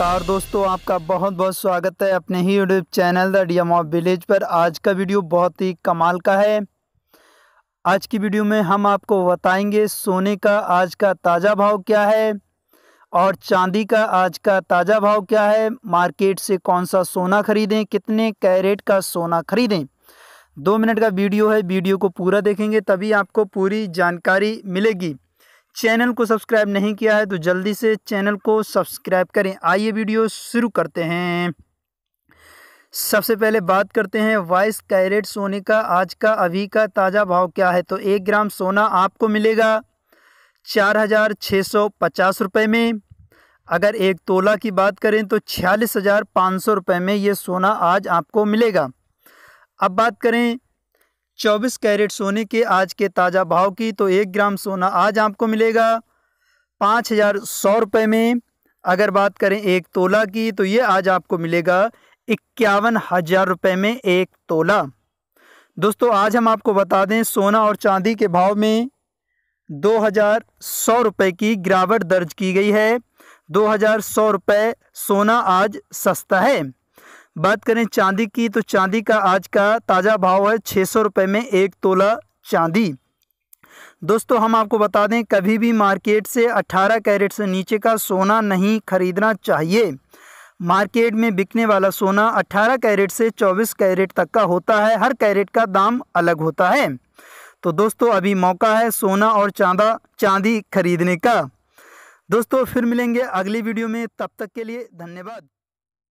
नमस्कार दोस्तों आपका बहुत बहुत स्वागत है अपने ही YouTube channel the D M of village पर आज का वीडियो बहुत ही कमाल का है आज की वीडियो में हम आपको बताएंगे सोने का आज का ताज़ा भाव क्या है और चांदी का आज का ताज़ा भाव क्या है मार्केट से कौन सा सोना खरीदें कितने कैरेट का सोना खरीदें दो मिनट का वीडियो है वीडियो को पूरा देखेंगे तभी आपको पूरी जानकारी मिलेगी चैनल को सब्सक्राइब नहीं किया है तो जल्दी से चैनल को सब्सक्राइब करें आइए वीडियो शुरू करते हैं सबसे पहले बात करते हैं वाइस कैरेट सोने का आज का अभी का ताज़ा भाव क्या है तो एक ग्राम सोना आपको मिलेगा चार हज़ार छः सौ पचास रुपये में अगर एक तोला की बात करें तो छियालीस हज़ार पाँच सौ रुपये में ये सोना आज आपको मिलेगा अब बात करें चौबीस कैरेट सोने के आज के ताज़ा भाव की तो एक ग्राम सोना आज आपको मिलेगा पाँच हज़ार सौ रुपये में अगर बात करें एक तोला की तो ये आज आपको मिलेगा इक्यावन हज़ार रुपये में एक तोला दोस्तों आज हम आपको बता दें सोना और चांदी के भाव में दो हज़ार सौ रुपये की गिरावट दर्ज की गई है दो हज़ार सौ रुपये सोना आज सस्ता है बात करें चांदी की तो चांदी का आज का ताज़ा भाव है छः सौ रुपये में एक तोला चांदी दोस्तों हम आपको बता दें कभी भी मार्केट से 18 कैरेट से नीचे का सोना नहीं खरीदना चाहिए मार्केट में बिकने वाला सोना 18 कैरेट से 24 कैरेट तक का होता है हर कैरेट का दाम अलग होता है तो दोस्तों अभी मौका है सोना और चांदा चांदी खरीदने का दोस्तों फिर मिलेंगे अगली वीडियो में तब तक के लिए धन्यवाद